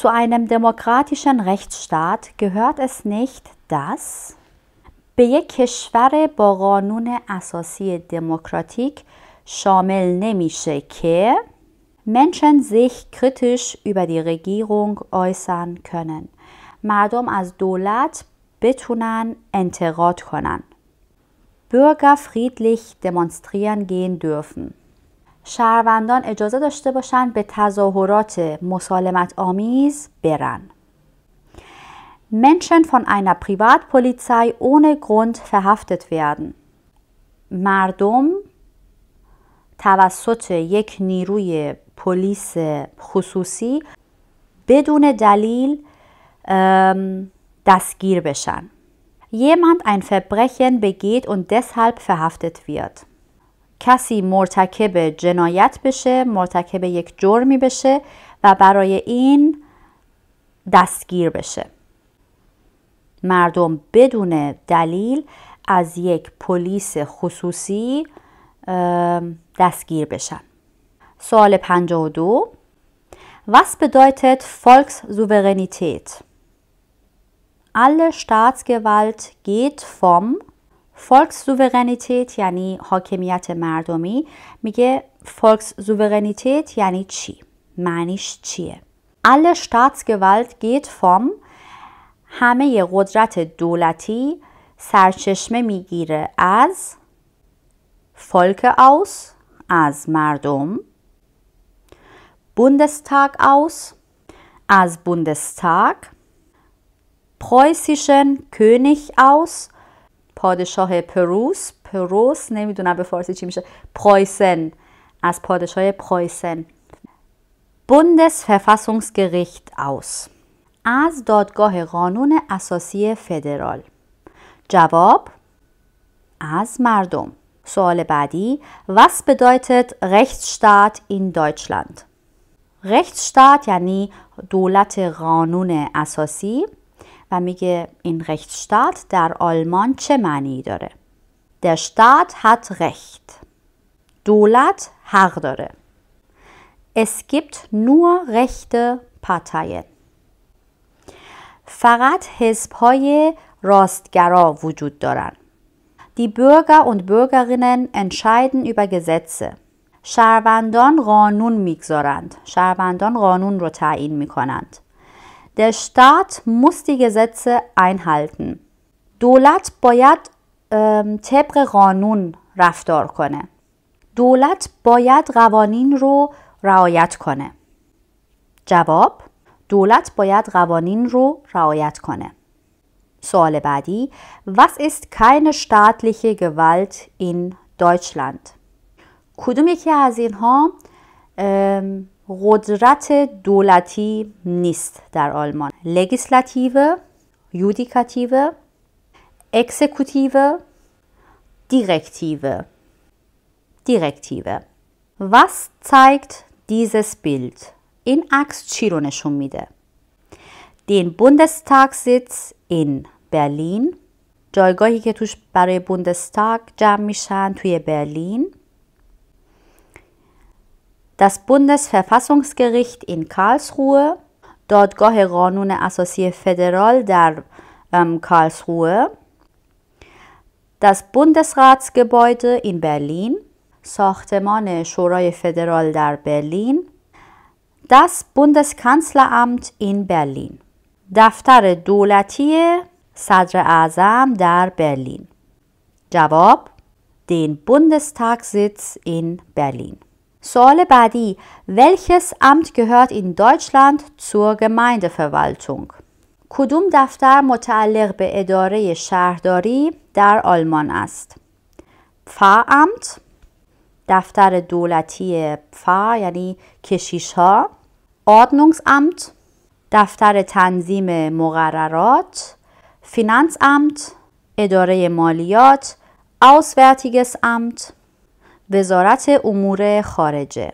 Zu einem demokratischen Rechtsstaat gehört es nicht, dass به یک کشور با قانون اساسی دموکراتیک شامل نمیشه که Menschen sich kritisch über die Regierung äußern können. مردم از دولت بتونن انتقاد کنن. Bürger friedlich demonstrieren gehen dürfen. شهروندان اجازه داشته باشند به تظاهرات مسالمت آمیز برن. Menschen von einer Privatpolizei ohne Grund verhaftet werden. مردم توسط یک نیروی پلیس خصوصی بدون دلیل دستگیر بشن. Jemand ein Verbrechen begeht und deshalb verhaftet wird. کسی مرتکب جنایت بشه مرتکب یک جرمی بشه و برای این دستگیر بشه مردم بدون دلیل از یک پلیس خصوصی دستگیر بشن سوال 52 Was bedeutet Volkssouveränität? Alle Staatsgewalt geht vom فولکس زووگنیتیت یعنی حاکمیت مردمی میگه فولکس زووگنیتیت یعنی چی؟ معنیش چیه؟ alle Staatsgewalt geht vom همه قدرت دولتی سرچشمه میگیره از فولک اوس، از مردم Bundestag اوس، از پرویسیشن preußischen König اوس. پادشاه پروس پروس نمیدونم به فارسی چی میشه پرایسن از پادشاه پرایسن Bundesverfassungsgericht اوس از دادگاه قانون اساسی فدرال جواب از مردم سوال بعدی واس بدایتت Rechtsstaat این دویچلند Rechtsstaat یعنی دولت قانون اساسی و میگه این رختشتات در آلمان چه معنی داره در شتات hat recht دولت حق داره Es gibt nur rechte Parteien. فقط حزب های راستگرا وجود دارن. Die Bürger und Bürgerinnen entscheiden über Gesetze. شهروندان قانون میگذارند. شهروندان قانون رو تعیین میکنند. Der Staat muss die Gesetze einhalten. دولت باید طبق قانون رفتار کنه. دولت باید قوانین رو رعایت کنه. جواب دولت باید قوانین رو رعایت کنه. سوال بعدی Was ist keine staatliche Gewalt in Deutschland? کدوم یکی از اینها قدرت دولتی نیست در آلمان لگیسلاتیو یودیکاتیو اکسکوتیو دیرکتیو دیرکتیو واس zeigt dieses بیلد این عکس چی رو نشون میده؟ دین بوندستاگ سیتس این برلین جایگاهی که توش برای بوندستاگ جمع میشن توی برلین das Bundesverfassungsgericht in Karlsruhe, dort دادگاه قانون اساسی فدرال در Karlsruhe, das Bundesratsgebäude in Berlin ساختمان شورای فدرال در Berlin, das Bundeskanzleramt in Berlin دفتر دولتی Sadre اعظم در Berlin. جواب den Bundestagssitz in Berlin سوال بعدی welches Amt gehört in Deutschland zur Gemeindeverwaltung کدوم دفتر متعلق به اداره شهرداری در آلمان است امت دفتر دولتی Pfarr یعنی کشیش ها ordnungsamt دفتر تنظیم مقررات فینانس امت اداره مالیات Auswärtiges Amt وزارت امور خارجه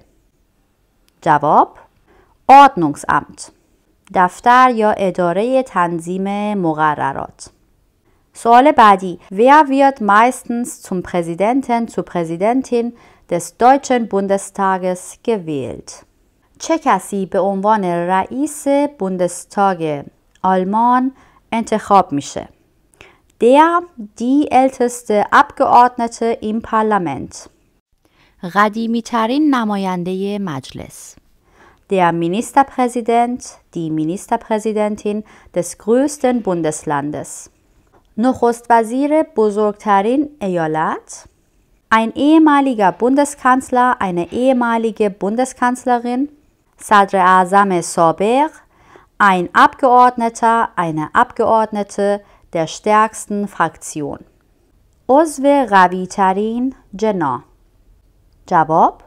جواب Ordnungsamt دفتر یا اداره تنظیم مقررات سوال بعدی Wer wird meistens zum Präsidenten, zur Präsidentin des Deutschen Bundestages gewählt? چه کسی به عنوان رئیس بوندستاگ آلمان انتخاب میشه؟ Der, die älteste Abgeordnete im Parlament. قدیمی ترین نماینده مجلس Der Ministerpräsident, die Ministerpräsidentin des größten Bundeslandes. نخست وزیر بزرگترین ایالت Ein ehemaliger Bundeskanzler, eine ehemalige Bundeskanzlerin Sadr Azam Sober ein Abgeordneter, eine Abgeordnete der stärksten Fraktion. Ozve Ravitarin Jenner Jabob,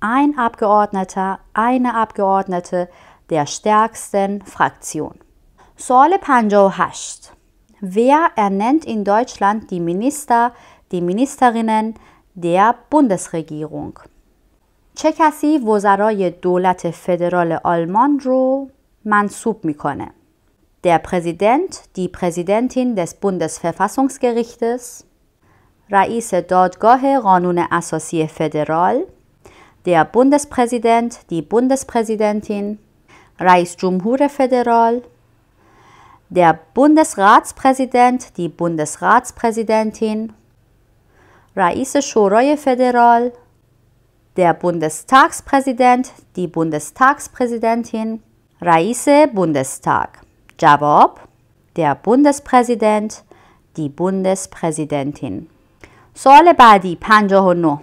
ein Abgeordneter, eine Abgeordnete der stärksten Fraktion. Sole Panjo hascht. Wer ernennt in Deutschland die Minister, die Ministerinnen der Bundesregierung? چه کسی Dolate Federale فدرال آلمان رو منصوب میکنه؟ Der Präsident, die Präsidentin des Bundesverfassungsgerichtes, رئیس دادگاه قانون اساسی فدرال der Bundespräsident, die Bundespräsidentin, Reis Jumhur Federal, der Bundesratspräsident, die Bundesratspräsidentin, Reis Shoroy Federal, der Bundestagspräsident, die Bundestagspräsidentin, Reis Bundestag. Jawab, der Bundespräsident, die Bundespräsidentin. سوال بعدی 59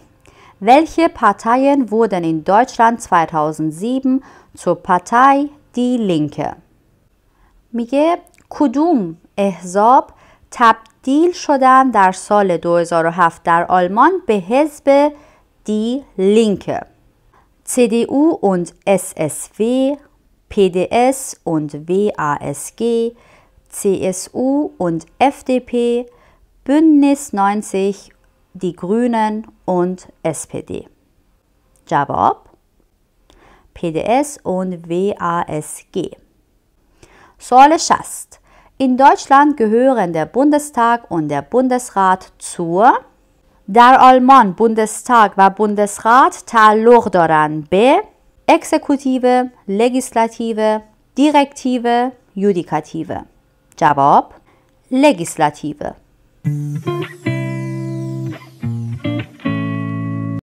Welche Parteien wurden in Deutschland 2007 zur Partei Die Linke? میگه کدوم احزاب تبدیل شدن در سال 2007 در آلمان به حزب دی لینکه CDU und SSW, PDS und WASG, CSU und FDP, Bündnis 90 die Grünen und SPD. Jabob, PDS und WASG. Sole Schast. In Deutschland gehören der Bundestag und der Bundesrat zur در آلمان Bundestag war Bundesrat تعلق دارند به اکسکوتیو، لگیسلاتیو، دیرکتیو، یودیکاتیو. جواب لگیسلاتیو.